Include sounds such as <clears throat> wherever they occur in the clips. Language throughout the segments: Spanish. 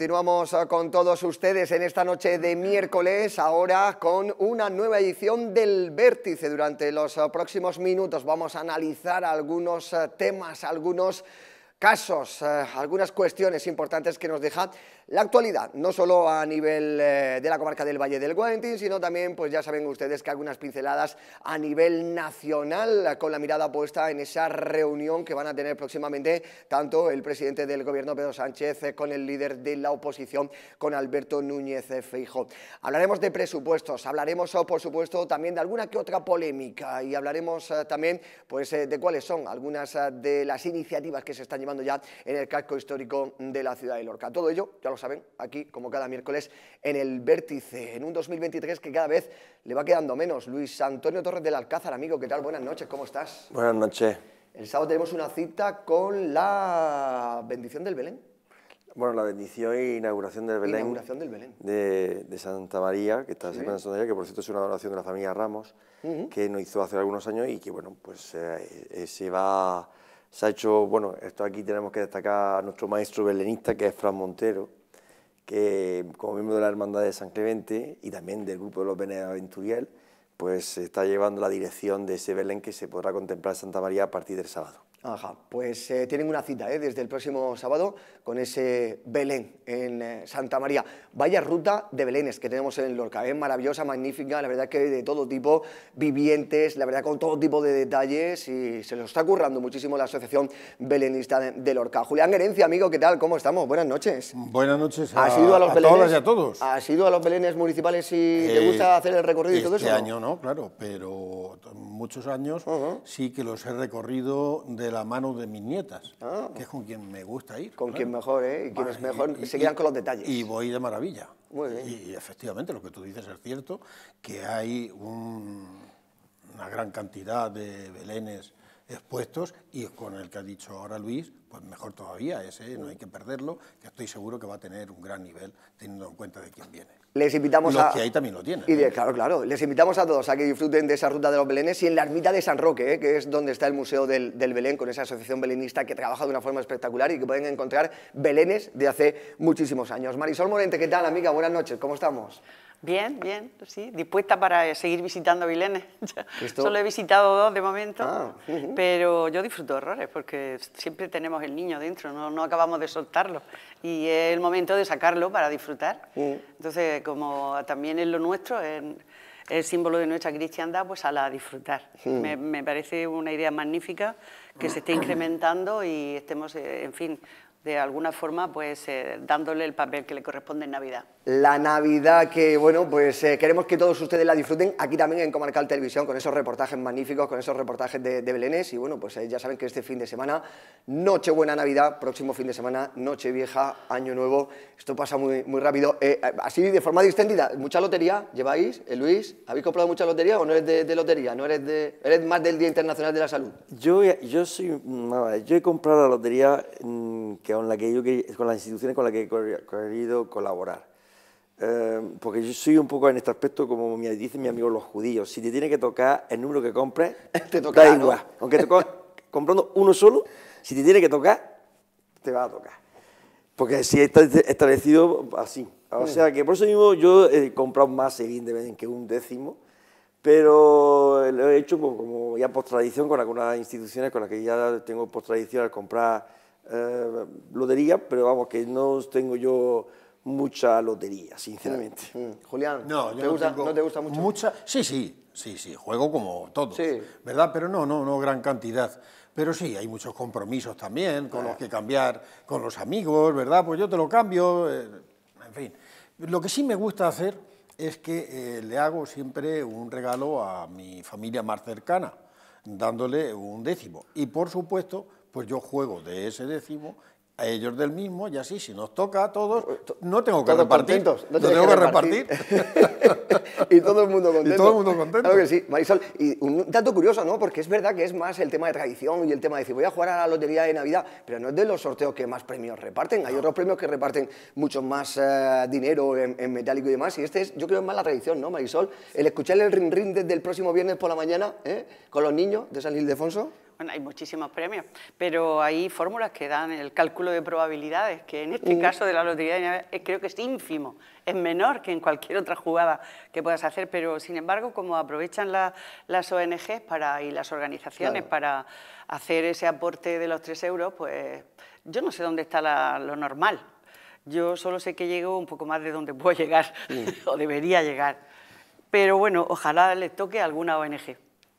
Continuamos ah, con todos ustedes en esta noche de miércoles, ahora con una nueva edición del Vértice. Durante los ah, próximos minutos vamos a analizar algunos ah, temas, algunos casos, algunas cuestiones importantes que nos deja la actualidad, no solo a nivel eh, de la comarca del Valle del Guarentín, sino también, pues ya saben ustedes que algunas pinceladas a nivel nacional, con la mirada puesta en esa reunión que van a tener próximamente tanto el presidente del gobierno Pedro Sánchez eh, con el líder de la oposición, con Alberto Núñez eh, Feijo. Hablaremos de presupuestos, hablaremos, oh, por supuesto, también de alguna que otra polémica y hablaremos también pues, de cuáles son algunas de las iniciativas que se están llevando ya en el casco histórico de la ciudad de Lorca. Todo ello, ya lo saben, aquí como cada miércoles en el vértice, en un 2023 que cada vez le va quedando menos. Luis Antonio Torres del Alcázar, amigo, ¿qué tal? Buenas noches, ¿cómo estás? Buenas noches. El sábado tenemos una cita con la bendición del Belén. Bueno, la bendición e inauguración del Belén. Inauguración del Belén. De, Santa María, que está sí. de Santa María, que por cierto es una adoración de la familia Ramos, que nos hizo hace algunos años y que, bueno, pues eh, eh, se va se ha hecho, bueno, esto aquí tenemos que destacar a nuestro maestro belenista, que es Fran Montero, que como miembro de la Hermandad de San Clemente y también del Grupo de los Aventuriel, pues está llevando la dirección de ese Belén que se podrá contemplar Santa María a partir del sábado. Ajá, pues eh, tienen una cita ¿eh? desde el próximo sábado con ese Belén en eh, Santa María. Vaya ruta de Belénes que tenemos en Lorca, es eh, maravillosa, magnífica, la verdad que de todo tipo, vivientes, la verdad con todo tipo de detalles y se lo está currando muchísimo la Asociación Belenista de, Lorca. Julián Gerencia, amigo, ¿qué tal? ¿Cómo estamos? Buenas noches. Buenas noches a, a, y todos. ¿Ha sido a los Belenes municipales y te gusta hacer el recorrido y todo este eso? Este año no, claro, pero muchos años sí que los he recorrido de la mano de mis nietas, ah. que es con quien me gusta ir. Con quien mejor, ¿eh? Y mejor con los detalles. Y voy de maravilla. Y, efectivamente, lo que tú dices es cierto, que hay una gran cantidad de belenes expuestos y con el que ha dicho ahora Luis, pues mejor todavía ese, no hay que perderlo, que estoy seguro que va a tener un gran nivel teniendo en cuenta de quién viene. Les invitamos a... ahí también lo Y ¿eh? Claro, claro. Les invitamos a todos a que disfruten de esa ruta de los Belenes y en la ermita de San Roque, ¿eh? que es donde está el Museo del, del, Belén, con esa asociación belenista que trabaja de una forma espectacular y que pueden encontrar Belenes de hace muchísimos años. Marisol Morente, ¿qué tal, amiga? Buenas noches, ¿cómo estamos? Bien, bien, pues sí, dispuesta para eh, seguir visitando Vilene. <laughs> Solo he visitado dos de momento, ah, pero yo disfruto horrores porque siempre tenemos el niño dentro, no, acabamos de soltarlo y es el momento de sacarlo para disfrutar. Mm. Entonces, como también es lo nuestro, es el símbolo de nuestra cristiandad, pues a la disfrutar. Mm. me, me parece una idea magnífica que se esté incrementando y estemos, eh, en fin, de alguna forma, pues eh, dándole el papel que le corresponde en Navidad. La Navidad que, bueno, pues eh, queremos que todos ustedes la disfruten aquí también en Comarcal Televisión, con esos reportajes magníficos, con esos reportajes de, de Belénes. Y bueno, pues eh, ya saben que este fin de semana, noche buena Navidad, próximo fin de semana, Noche Vieja, Año Nuevo. Esto pasa muy, muy rápido. así, de forma distendida, ¿mucha lotería lleváis, Luis? ¿Habéis comprado mucha lotería o no eres de, lotería? ¿No eres de eres más del Día Internacional de la Salud? Yo, yo, soy, mm, yo he comprado la lotería... Mm, con, la que yo, con las instituciones con las que he querido colaborar. Em, porque yo soy un poco en este aspecto, como me dicen mis amigos los judíos, si te tiene que tocar el número que compres, <laughs> te toca, da igual. Aunque te <laughs> comprando uno solo, si te tiene que tocar, te va a tocar. Porque si está establecido así. O sea que por eso mismo yo he comprado más en que un décimo, pero lo he hecho pues como ya por tradición con algunas instituciones con las que ya tengo por tradición al comprar eh, lotería, pero vamos, que no tengo yo mucha lotería, sinceramente. Mm, mm. Julián, no, ¿te gusta, mucho? Mucha, sí, sí, sí, sí, juego como todos, ¿verdad? Pero no, no, no gran cantidad. Pero sí, hay muchos compromisos también con los que cambiar, con los amigos, ¿verdad? Pues yo te lo cambio, eh, en fin. Lo que sí me gusta hacer es que eh, le hago siempre un regalo a mi familia más cercana, dándole un décimo. Y por supuesto, pues yo juego de ese décimo a ellos del mismo y así, si nos toca a todos, no tengo que repartir. no, tengo que repartir. <laughs> y todo el mundo contento. Y todo el mundo contento. Claro que sí, Marisol. Y un dato curioso, ¿no? Porque es verdad que es más el tema de tradición y el tema de decir, voy a jugar a la lotería de Navidad, pero no es de los sorteos que más premios reparten. Hay otros premios que reparten mucho más eh, dinero en, metálico y demás. Y este es, yo creo, es más la tradición, ¿no, Marisol? El escuchar el ring ring desde el próximo viernes por la mañana, ¿eh? Con los niños de San Ildefonso. Bueno, hay muchísimos premios, pero hay fórmulas que dan el cálculo de probabilidades, que en este mm. caso de la Lotería de eh, creo que es ínfimo, es menor que en cualquier otra jugada que puedas hacer, pero sin embargo, como aprovechan las ONGs y las organizaciones para hacer ese aporte de los 3 euros, pues yo no sé dónde está lo normal. Yo solo sé que llego un poco más de donde puedo llegar, mm. <laughs> o debería llegar. Pero bueno, ojalá les toque alguna ONG.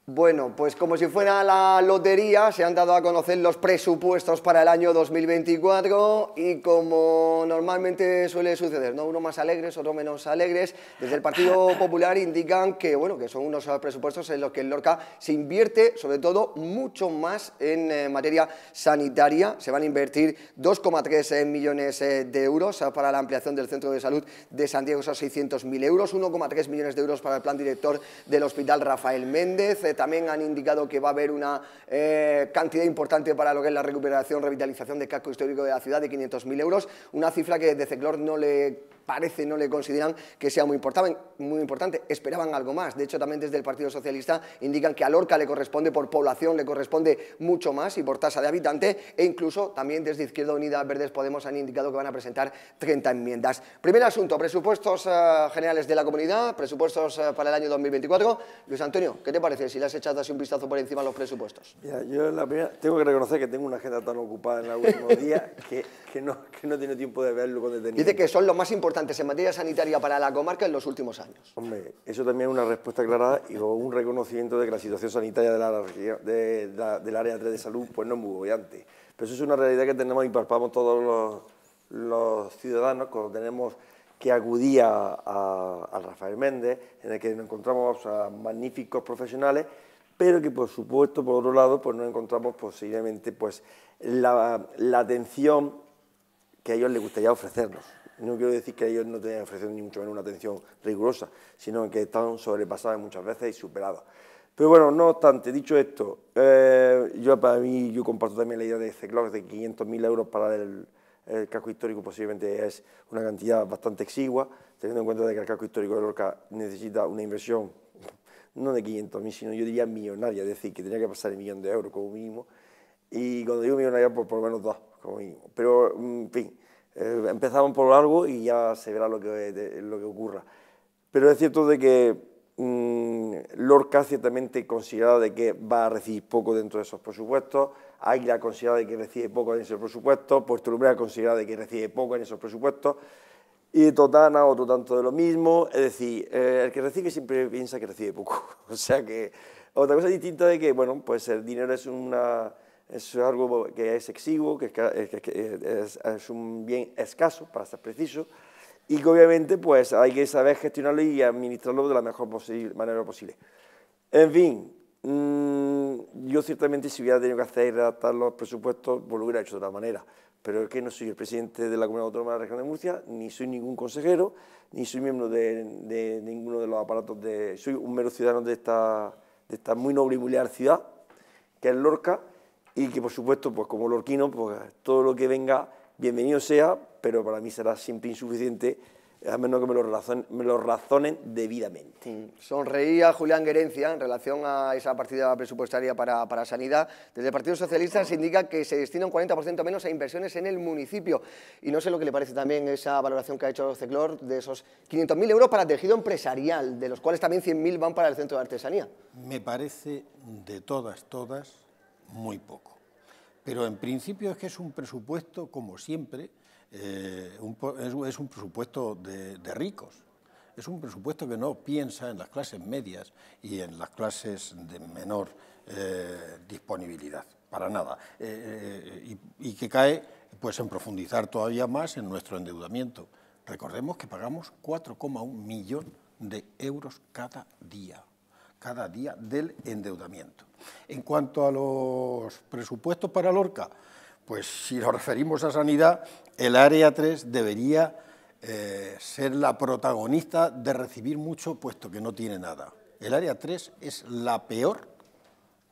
Bueno, pues como si fuera la lotería, se han dado a conocer los presupuestos para el año 2024 y como normalmente suele suceder, ¿no? uno más alegres, otro menos alegres, desde el Partido Popular indican que, bueno, que son unos presupuestos en los que el Lorca se invierte, sobre todo, mucho más en eh, materia sanitaria. Se van a invertir 2,3 eh, millones eh, de euros para la ampliación del Centro de Salud de Santiago esos 600.000 euros, 1,3 millones de euros para el plan director del Hospital Rafael Méndez, también han indicado que va a haber una eh, cantidad importante para lo que es la recuperación, revitalización del casco histórico de la ciudad de 500.000 euros, una cifra que desde CECLOR no le parece no le consideran que sea muy importante, muy importante. Esperaban algo más. De hecho, también desde el Partido Socialista indican que a Lorca le corresponde por población, le corresponde mucho más y por tasa de habitante. E incluso también desde Izquierda Unida, Verdes Podemos han indicado que van a presentar 30 enmiendas. Primer asunto, presupuestos eh, generales de la comunidad, presupuestos eh, para el año 2024. Luis Antonio, ¿qué te parece si le has echado así un vistazo por encima a los presupuestos? tengo que reconocer que tengo una agenda tan ocupada en el último día que, no, que no tiempo de verlo con detenimiento. Dice que son los más importantes en materia sanitaria para la comarca en los últimos años. Hombre, eso también es una respuesta clara y un reconocimiento de que la situación sanitaria del área 3 de salud pues no es muy bollante. Pero eso es una realidad que tenemos y palpamos todos los, ciudadanos cuando tenemos que acudir a, Rafael Méndez, en el que nos encontramos a magníficos profesionales, pero que por supuesto, por otro lado, pues no encontramos posiblemente pues, la, la atención que a ellos les gustaría ofrecernos. No quiero decir que ellos no tenían ofrecido ni mucho menos una atención rigurosa, sino que estaban sobrepasadas muchas veces y superadas. Pero bueno, no obstante, dicho esto, eh, yo para mí, yo comparto también la idea de CECLOC, este clock de 500.000 euros para el, casco histórico, posiblemente es una cantidad bastante exigua, teniendo en cuenta de que el casco histórico de Lorca necesita una inversión no de 500.000, sino yo diría millonaria, es decir, que tenía que pasar el millón de euros como mínimo, y cuando digo millonaria, pues por lo menos dos como mínimo. Pero, mm, en fin, eh, empezamos por largo y ya se verá lo que, lo que ocurra. Pero es cierto de que mm, Lorca ciertamente considera de que va a recibir poco dentro de esos presupuestos, Águila considera de que recibe poco en esos presupuestos, Puerto Lumbrera considera de que recibe poco en esos presupuestos, y Totana otro tanto de lo mismo, es decir, eh, el que recibe siempre piensa que recibe poco, <laughs> o sea que otra cosa distinta de que, bueno, pues el dinero es una es algo que es exiguo, que, eh, es, un bien escaso, para ser preciso, y que obviamente pues, hay que saber gestionarlo y administrarlo de la mejor posible, manera posible. En fin, mm, yo ciertamente si hubiera tenido que hacer y redactar los presupuestos, pues lo hubiera hecho de otra manera, pero es que no soy el presidente de la Comunidad Autónoma de la Región de Murcia, ni soy ningún consejero, ni soy miembro de, de ninguno de los aparatos de... Soy un mero ciudadano de esta, de esta muy noble y muy ciudad, que es Lorca, y que por supuesto, pues como lorquino, pues todo lo que venga, bienvenido sea, pero para mí será siempre insuficiente a menos que me lo, razonen, me lo razonen debidamente. Mm, sonreía Julián Gerencia en relación a esa partida presupuestaria para, para Sanidad. Desde el Partido Socialista se indica que se destina un 40% menos a inversiones en el municipio. Y no sé lo que le parece también esa valoración que ha hecho Ceclor de esos 500.000 euros para tejido empresarial, de los cuales también 100.000 van para el Centro de Artesanía. Me parece de todas, todas, muy poco. Pero en principio es que es un presupuesto, como siempre, eh, es, un presupuesto de, ricos. Es un presupuesto que no piensa en las clases medias y en las clases de menor eh, disponibilidad, para nada. Eh, y, que cae pues, en profundizar todavía más en nuestro endeudamiento. Recordemos que pagamos 4,1 millón de euros cada día cada día del endeudamiento. En cuanto a los presupuestos para Lorca, pues si nos referimos a sanidad, el área 3 debería eh, ser la protagonista de recibir mucho, puesto que no tiene nada. El área 3 es la peor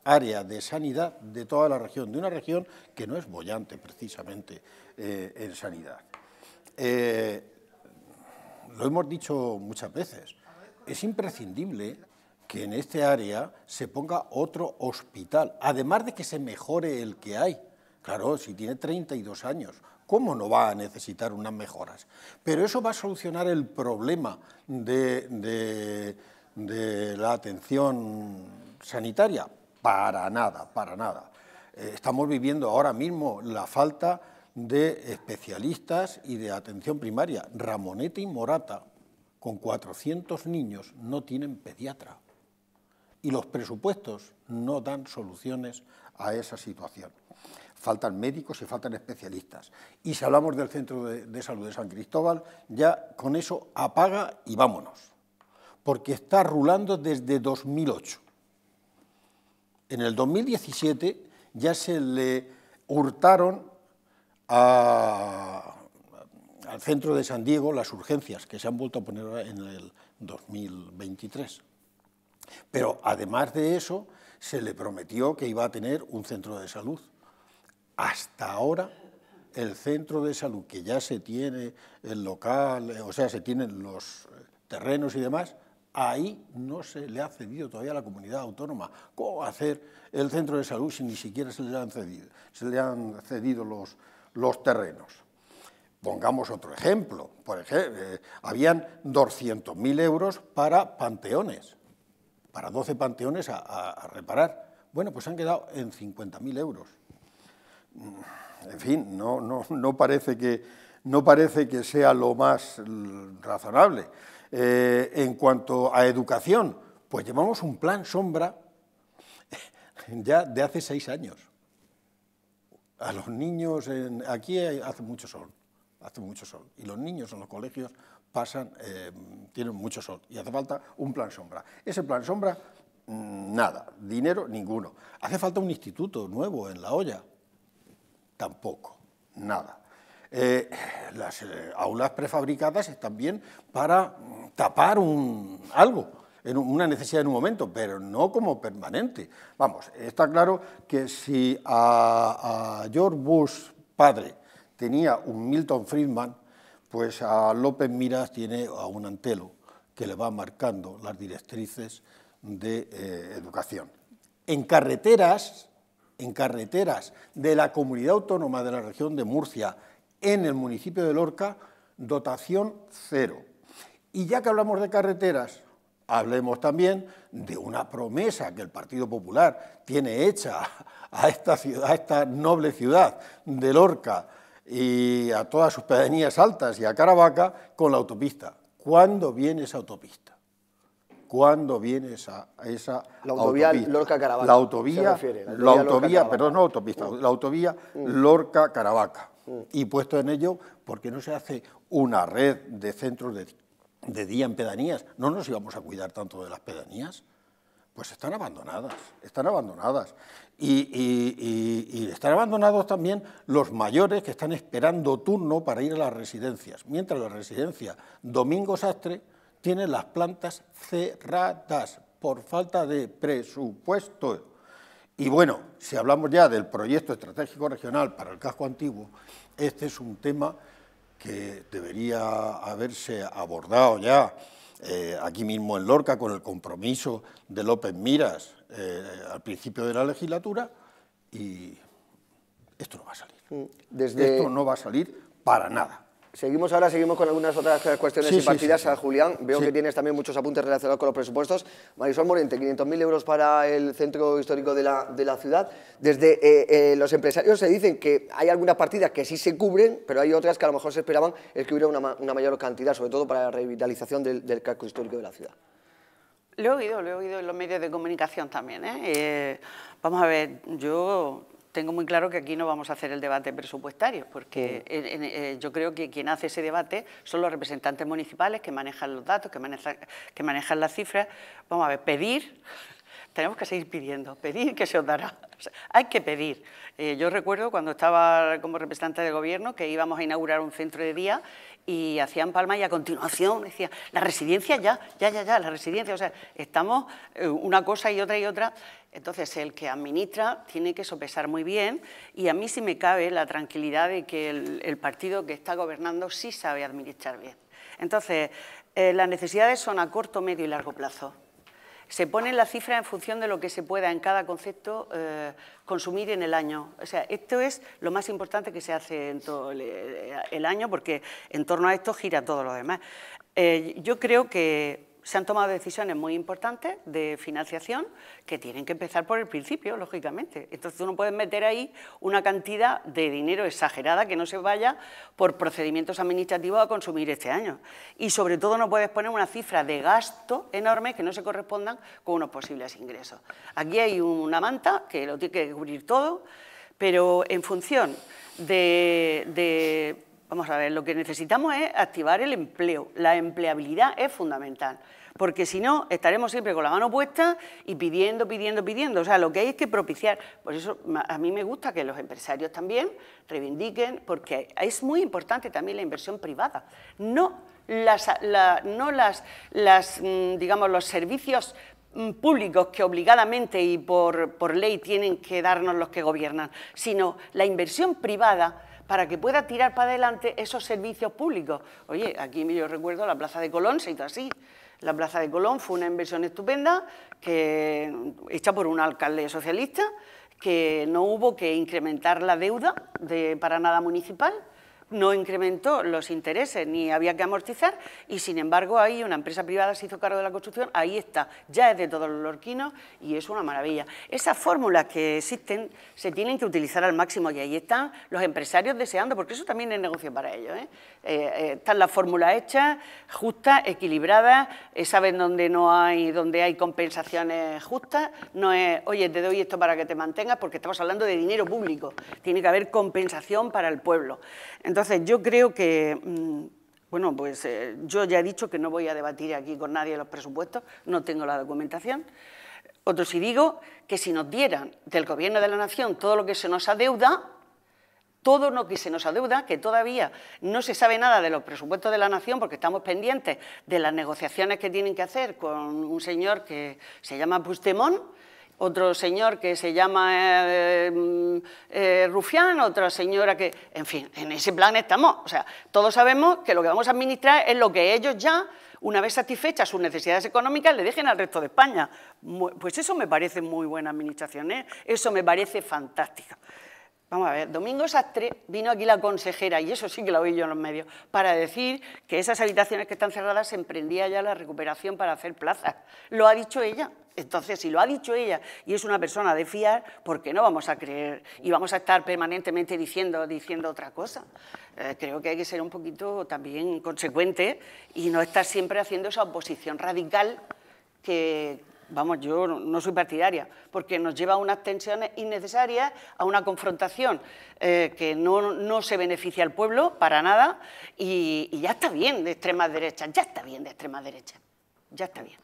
área de sanidad de toda la región, de una región que no es bollante precisamente eh, en sanidad. Eh, lo hemos dicho muchas veces, es imprescindible que en este área se ponga otro hospital, además de que se mejore el que hay. Claro, si tiene 32 años, ¿cómo no va a necesitar unas mejoras? Pero eso va a solucionar el problema de, la atención sanitaria. Para nada, para nada. Eh, estamos viviendo ahora mismo la falta de especialistas y de atención primaria. Ramonete y Morata, con 400 niños, no tienen pediatra y los presupuestos no dan soluciones a esa situación. Faltan médicos y faltan especialistas. Y si hablamos del Centro de, Salud de San Cristóbal, ya con eso apaga y vámonos, porque está rulando desde 2008. En el 2017 ya se le hurtaron al centro de San Diego las urgencias que se han vuelto a poner en el 2023. Pero además de eso, se le prometió que iba a tener un centro de salud. Hasta ahora, el centro de salud que ya se tiene, el local, eh, o sea, se tienen los eh, terrenos y demás, ahí no se le ha cedido todavía a la comunidad autónoma. ¿Cómo hacer el centro de salud si ni siquiera se le han cedido, se le han cedido los, terrenos? Pongamos otro ejemplo. Por ejemplo, eh, habían 200.000 euros para panteones para 12 panteones a, reparar. Bueno, pues han quedado en 50.000 euros. Mm, en fin, no, no, parece que, no parece que sea lo más razonable. Eh, en cuanto a educación, pues llevamos un plan sombra <laughs> ya de hace seis años. A los niños, aquí hace mucho sol, hace mucho sol, y los niños en los colegios pasan, eh, tienen mucho sol y hace falta un plan sombra. Ese plan sombra, mm, nada, dinero ninguno. Hace falta un instituto nuevo en la olla, tampoco, nada. Eh, las eh, aulas prefabricadas están bien para mm, tapar un, algo, en una necesidad en un momento, pero no como permanente. Vamos, está claro que si a, a George Bush padre tenía un Milton Friedman, pues a López Miras tiene a un antelo que le va marcando las directrices de eh, educación. En carreteras, en carreteras de la comunidad autónoma de la región de Murcia, en el municipio de Lorca, dotación cero. Y ya que hablamos de carreteras, hablemos también de una promesa que el Partido Popular tiene hecha a esta, a esta noble ciudad de Lorca, y a todas sus pedanías altas y a Caravaca con la autopista. ¿Cuándo viene esa autopista? ¿Cuándo viene esa, esa la autovía Lorca-Caravaca? La autovía, la autovía, perdón, no autopista, mm. la autovía mm. Lorca-Caravaca. Mm. Y puesto en ello, porque no se hace una red de centros de día en pedanías? ¿No nos íbamos a cuidar tanto de las pedanías? pues están abandonadas, están abandonadas. Y, están abandonados también los mayores que están esperando turno para ir a las residencias, mientras la residencia Domingo Sastre tiene las plantas cerradas por falta de presupuesto. Y bueno, si hablamos ya del proyecto estratégico regional para el casco antiguo, este es un tema que debería haberse abordado ya eh, aquí mismo en Lorca con el compromiso de López Miras eh, al principio de la legislatura y esto no va a salir. Mm, esto no va a salir para nada. Seguimos ahora, seguimos con algunas otras eh, cuestiones y partidas. Eh, Julián, veo que tienes también muchos apuntes relacionados con los presupuestos. Marisol Morente, 500.000 euros para el centro histórico de la, ciudad. Desde eh, los empresarios se dicen que hay algunas partidas que sí se cubren, pero hay otras que a lo mejor se esperaban es que hubiera una, mayor cantidad, sobre todo para la revitalización del, del casco histórico de la ciudad. Lo he oído, lo he oído en los medios de comunicación también. vamos a ver, yo tengo muy claro que aquí no vamos a hacer el debate presupuestario, porque eh, yo creo que quien hace ese debate son los representantes municipales que manejan los datos, que manejan, las cifras. Vamos a ver, pedir, <laughs> tenemos que seguir pidiendo, pedir que se os dará. <laughs> hay que pedir. Eh, yo recuerdo cuando estaba como representante del gobierno que íbamos a inaugurar un centro de día y hacían palma y a continuación decía la residencia ya, ya, ya, ya, la residencia. O sea, estamos eh, una cosa y otra y otra. Entonces, el que administra tiene que sopesar muy bien y a mí sí me cabe la tranquilidad de que el, partido que está gobernando sí sabe administrar bien. Entonces, eh, las necesidades son a corto, medio y largo plazo. Se ponen las cifras en función de lo que se pueda en cada concepto eh, consumir en el año. O sea, esto es lo más importante que se hace en todo el, eh, año porque en torno a esto gira todo lo demás. yo creo que se han tomado decisiones muy importantes de financiación que tienen que empezar por el principio, lógicamente. Entonces tú no puedes meter ahí una cantidad de dinero exagerada que no se vaya por procedimientos administrativos a consumir este año. Y sobre todo no puedes poner una cifra de gasto enorme que no se correspondan con unos posibles ingresos. Aquí hay una manta que lo tiene que cubrir todo, pero en función de Vamos a ver, lo que necesitamos es activar el empleo. La empleabilidad es fundamental, porque si no, estaremos siempre con la mano puesta y pidiendo, pidiendo, pidiendo. O sea, lo que hay es que propiciar. Por eso a mí me gusta que los empresarios también reivindiquen, porque es muy importante también la inversión privada. No las, no las, las mm, digamos, los servicios mm, públicos que obligadamente y por, por ley tienen que darnos los que gobiernan, sino la inversión privada para que pueda tirar para adelante esos servicios públicos. Oye, aquí yo recuerdo la Plaza de Colón se hizo así. La Plaza de Colón fue una inversión estupenda que, hecha por un alcalde socialista que no hubo que incrementar la deuda de, para nada municipal, no incrementó los intereses ni había que amortizar y sin embargo ahí una empresa privada se hizo cargo de la construcción, ahí está, ya es de todos los lorquinos y es una maravilla. Esas fórmulas que existen se tienen que utilizar al máximo y ahí están los empresarios deseando, porque eso también es negocio para ellos. ¿eh? Eh, eh, están las fórmulas hechas, justas, equilibradas, saben dónde no hay, dónde hay compensaciones justas, no es, oye, te doy esto para que te mantengas, porque estamos hablando de dinero público, tiene que haber compensación para el pueblo. Entonces, yo creo que, mm, bueno, pues eh, yo ya he dicho que no voy a debatir aquí con nadie los presupuestos, no tengo la documentación. Otro si digo que si nos dieran del Gobierno de la Nación todo lo que se nos adeuda, todo lo que se nos adeuda, que todavía no se sabe nada de los presupuestos de la Nación porque estamos pendientes de las negociaciones que tienen que hacer con un señor que se llama Pustemón, otro señor que se llama eh, mm, eh, Rufián, otra señora que... En fin, en ese plan estamos. O sea, todos sabemos que lo que vamos a administrar es lo que ellos ya, una vez satisfechas sus necesidades económicas, le dejen al resto de España. Pues eso me parece muy buena administración, ¿eh? eso me parece fantástico. Vamos a ver, Domingo Sastre vino aquí la consejera, y eso sí que lo oí yo en los medios, para decir que esas habitaciones que están cerradas se emprendía ya la recuperación para hacer plazas. Lo ha dicho ella. Entonces, si lo ha dicho ella y es una persona de fiar, ¿por qué no vamos a creer y vamos a estar permanentemente diciendo, diciendo otra cosa? Eh, creo que hay que ser un poquito también consecuente y no estar siempre haciendo esa oposición radical que, vamos, yo no soy partidaria, porque nos lleva a unas tensiones innecesarias, a una confrontación eh, que no, se beneficia al pueblo para nada y, ya está bien de extrema derecha, ya está bien de extrema derecha, ya está bien.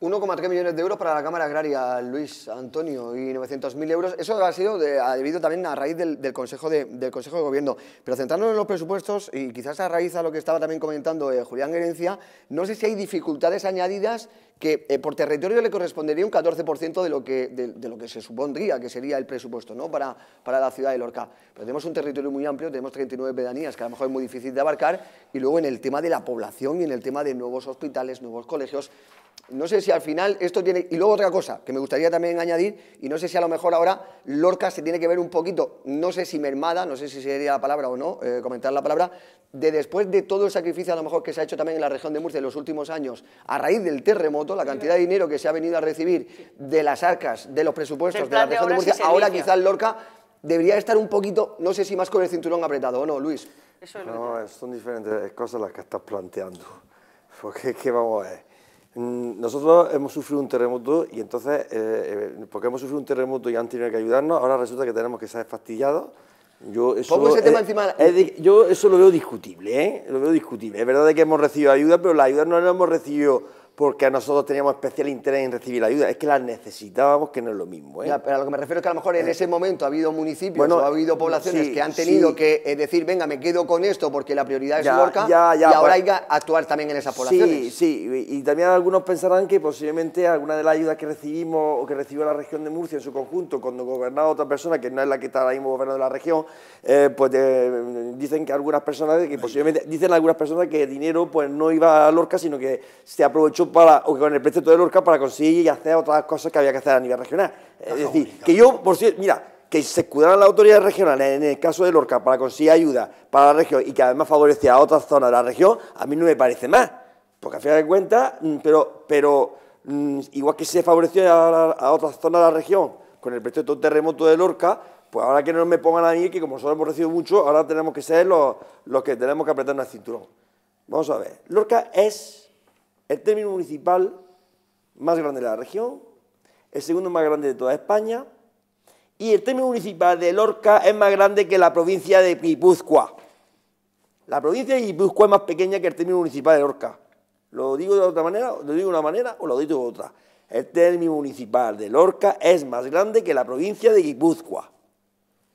1,3 millones de euros para la Cámara Agraria, Luis Antonio, y 900.000 euros. Eso ha sido debido también a raíz del, Consejo de, del Consejo de Gobierno. Pero centrándonos en los presupuestos y quizás a raíz a lo que estaba también comentando eh, Julián Gerencia, no sé si hay dificultades añadidas que eh, por territorio le correspondería un 14% de lo, que, de, lo que se supondría que sería el presupuesto ¿no? para, para la ciudad de Lorca. Pero tenemos un territorio muy amplio, tenemos 39 pedanías, que a lo mejor es muy difícil de abarcar, y luego en el tema de la población y en el tema de nuevos hospitales, nuevos colegios, no sé si al final esto tiene... Y luego otra cosa que me gustaría también añadir, y no sé si a lo mejor ahora Lorca se tiene que ver un poquito, no sé si mermada, no sé si sería la palabra o no, eh, comentar la palabra, de después de todo el sacrificio a lo mejor que se ha hecho también en la región de Murcia en los últimos años, a raíz del terremoto, la cantidad de dinero que se ha venido a recibir de las arcas, de los presupuestos de la de ahora quizás Lorca debería estar un poquito, no sé si más con el cinturón apretado o no, Luis. no, son diferentes cosas las que estás planteando. <laughs> Porque que vamos a ver. Mm, nosotros hemos sufrido un terremoto y entonces, eh, eh, porque hemos sufrido un terremoto y han tenido que ayudarnos, ahora resulta que tenemos que ser fastidiados. Yo eso, Pongo ese tema encima. yo eso lo veo discutible, ¿eh? Lo veo discutible. Es verdad que hemos recibido ayuda, pero la ayuda no la hemos recibido porque nosotros teníamos especial interés en recibir la ayuda, es que la necesitábamos, que no es lo mismo. ¿eh? pero a lo que me refiero es que a lo mejor en eh. ese momento ha habido municipios o ha habido poblaciones que han tenido que eh, decir, venga, me quedo con esto porque la prioridad es Lorca, y ahora pues. hay que actuar también en esas poblaciones. Sí, sí, y, también algunos pensarán que posiblemente alguna de las ayudas que recibimos o que recibió la región de Murcia en su conjunto, cuando gobernaba otra persona que no es la que está ahora mismo gobernando la región, pues dicen que algunas personas, que posiblemente, dicen algunas personas que el dinero pues no iba a Lorca, sino que se aprovechó para, o con el pretexto de Lorca para conseguir y hacer otras cosas que había que hacer a nivel regional. Es decir, que yo, por cierto, mira, que se cuidaran las autoridades regionales en el caso de Lorca para conseguir ayuda para la región y que además favorecía a otras zonas de la región, a mí no me parece mal. Porque a final de cuentas, mm, pero, pero mm, igual que se favoreció a, otras zonas de la región con el pretexto terremoto de Lorca, pues ahora que no me pongan a mí, que como nosotros hemos recibido mucho, ahora tenemos que ser los, los que tenemos que apretarnos el cinturón. Vamos a ver, Lorca es el término municipal más grande de la región, el segundo más grande de toda España, y el término municipal de Lorca es más grande que la provincia de Guipúzcoa. La provincia de Guipúzcoa es más pequeña que el término municipal de Lorca. Lo digo de otra manera, lo digo de una manera o lo digo de otra. El término municipal de Lorca es más grande que la provincia de Guipúzcoa.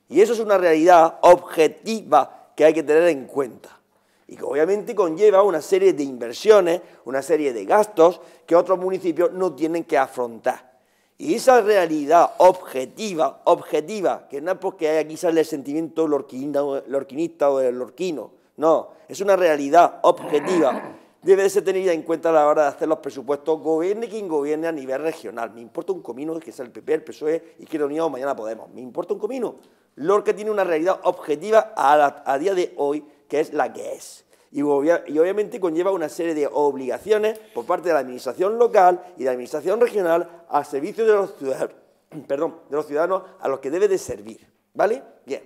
Y eso es una realidad objetiva que hay que tener en cuenta y que obviamente conlleva una serie de inversiones, una serie de gastos que otros municipios no tienen que afrontar. Y esa realidad objetiva, objetiva, que no es porque hay aquí sale el sentimiento lorquinista o lorquino, no, es una realidad objetiva. Debe de ser tenida en cuenta a la hora de hacer los presupuestos, gobierne quien gobierne a nivel regional. Me importa un comino que sea el PP, el PSOE, Izquierda Unida o mañana Podemos. Me importa un comino. Lorca tiene una realidad objetiva a día de hoy que es la que es. Y, obviamente conlleva una serie de obligaciones por parte de la administración local y de la administración regional a servicio de los ciudadanos, <clears throat> perdón, de los ciudadanos a los que debe de servir. ¿Vale? Bien.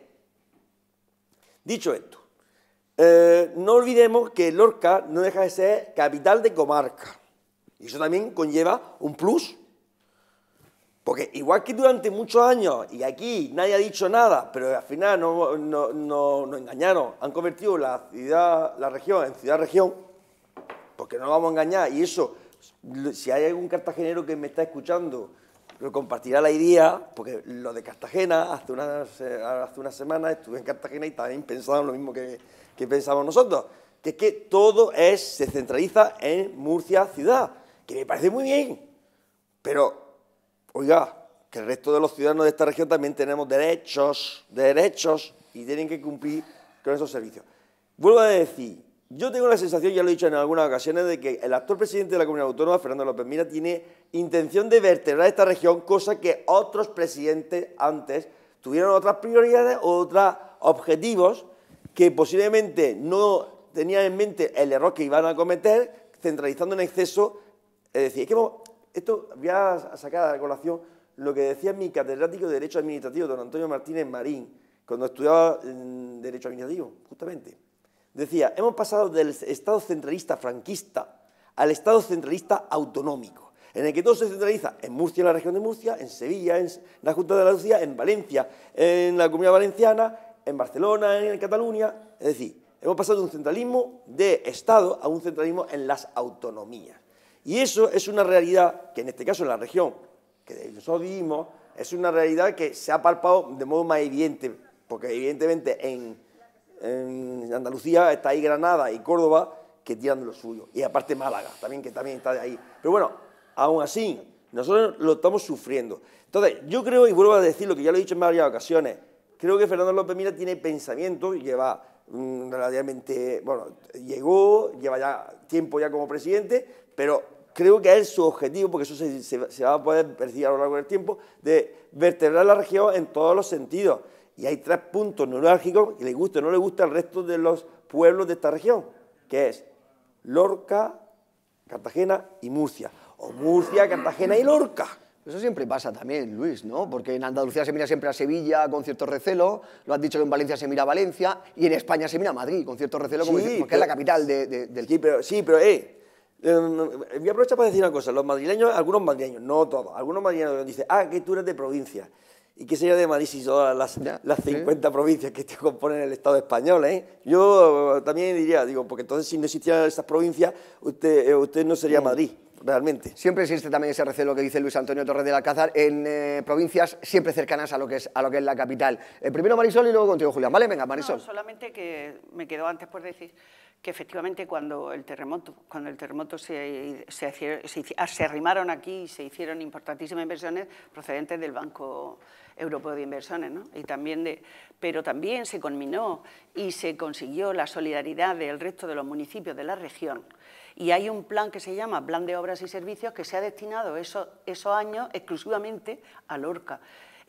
Dicho esto, eh, no olvidemos que Lorca no deja de ser capital de comarca. Y eso también conlleva un plus porque igual que durante muchos años, y aquí nadie ha dicho nada, pero al final nos engañaron, han convertido la ciudad, la región en ciudad-región, porque no nos vamos a engañar. Y eso, si hay algún cartagenero que me está escuchando, lo compartirá la idea, porque lo de Cartagena, hace una, hace una semana estuve en Cartagena y también pensaban lo mismo que, que pensamos nosotros, que es que todo es, se centraliza en Murcia ciudad, que me parece muy bien, pero oiga, que el resto de los ciudadanos de esta región también tenemos derechos, derechos, y tienen que cumplir con esos servicios. Vuelvo a decir, yo tengo la sensación, ya lo he dicho en algunas ocasiones, de que el actual presidente de la Comunidad Autónoma, Fernando López Mira, tiene intención de vertebrar esta región, cosa que otros presidentes antes tuvieron otras prioridades, otros objetivos, que posiblemente no tenían en mente el error que iban a cometer, centralizando en exceso. Es decir, es que esto voy a sacar a la colación lo que decía mi catedrático de Derecho Administrativo, don Antonio Martínez Marín, cuando estudiaba Derecho Administrativo, justamente. Decía, hemos pasado del Estado centralista franquista al Estado centralista autonómico, en el que todo se centraliza en Murcia, en la región de Murcia, en Sevilla, en la Junta de la Andalucía, en Valencia, en la Comunidad Valenciana, en Barcelona, en Cataluña. Es decir, hemos pasado de un centralismo de Estado a un centralismo en las autonomías. Y eso es una realidad que en este caso en la región que nosotros vivimos es una realidad que se ha palpado de modo más evidente, porque evidentemente en, Andalucía está ahí Granada y Córdoba que tiran de lo suyo, y aparte Málaga también, que también está ahí. Pero bueno, aún así, nosotros lo estamos sufriendo. Entonces, yo creo, y vuelvo a decir lo que ya lo he dicho en varias ocasiones, creo que Fernando López Mira tiene pensamiento, lleva mm, relativamente, bueno, llegó, lleva ya tiempo ya como presidente, pero creo que es su objetivo, porque eso se, va a poder percibir a lo largo del tiempo, de vertebrar la región en todos los sentidos. Y hay tres puntos neurálgicos que le gusta o no le gusta al resto de los pueblos de esta región, que es Lorca, Cartagena y Murcia. O Murcia, Cartagena y Lorca. Eso siempre pasa también, Luis, ¿no? Porque en Andalucía se mira siempre a Sevilla con cierto recelo, lo has dicho que en Valencia se mira a Valencia y en España se mira a Madrid con cierto recelo, como porque es la capital del... Sí, pero, sí, pero eh, eh, eh, voy a aprovechar para decir una cosa. Los madrileños, algunos madrileños, no todos, algunos madrileños dicen, ah, que tú eres de provincia. ¿Y qué sería de Madrid si todas las, 50 provincias que te componen el Estado español? ¿eh? Yo eh, también diría, digo, porque entonces si no existieran esas provincias, usted, usted no sería Madrid realmente. Siempre existe también ese recelo que dice Luis Antonio Torres del Alcázar en eh, provincias siempre cercanas a lo que es a lo que es la capital. Eh, primero Marisol y luego contigo, Julián. ¿Vale? Venga, Marisol. solamente que me quedo antes por decir que efectivamente cuando el terremoto, cuando el terremoto se arrimaron aquí y se hicieron importantísimas inversiones procedentes del Banco Europeo de Inversiones, ¿no? y también pero también se conminó y se consiguió la solidaridad del resto de los municipios de la región. Y hay un plan que se llama Plan de Obras y Servicios que se ha destinado esos, esos años exclusivamente a Lorca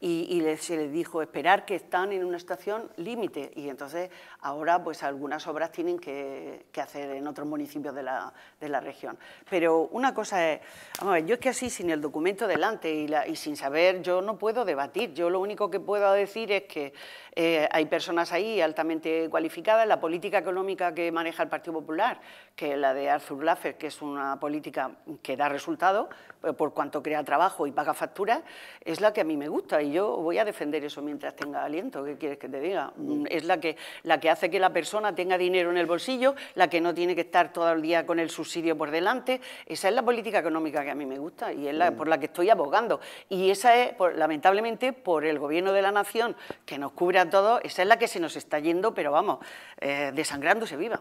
y, se les dijo esperar que están en una estación límite y entonces ahora pues algunas obras tienen que, hacer en otros municipios de la, de la, región. Pero una cosa es, vamos a ver, yo es que así sin el documento delante y, sin saber yo no puedo debatir, yo lo único que puedo decir es que eh, hay personas ahí altamente cualificadas, la política económica que maneja el Partido Popular, que la de Arthur Laffer, que es una política que da resultados eh, por cuanto crea trabajo y paga facturas, es la que a mí me gusta yo voy a defender eso mientras tenga aliento, ¿qué quieres que te diga? Mm, mm. Es la que, la que hace que la persona tenga dinero en el bolsillo, la que no tiene que estar todo el día con el subsidio por delante. Esa es la política económica que a mí me gusta y es la mm. por la que estoy abogando. Y esa es, por, lamentablemente, por el gobierno de la nación que nos cubre a todos, esa es la que se nos está yendo, pero vamos, eh, desangrándose viva.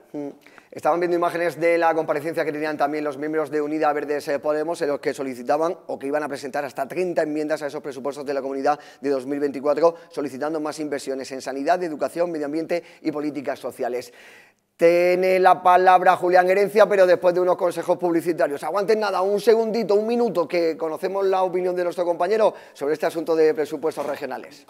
Estaban viendo imágenes de la comparecencia que tenían también los miembros de Unida Verdes eh, Podemos, en los que solicitaban o que iban a presentar hasta 30 enmiendas a esos presupuestos de la comunidad de 2024, solicitando más inversiones en sanidad, educación, medio ambiente y políticas sociales. Tiene la palabra Julián Herencia, pero después de unos consejos publicitarios. Aguanten nada, un segundito, un minuto, que conocemos la opinión de nuestro compañero sobre este asunto de presupuestos regionales.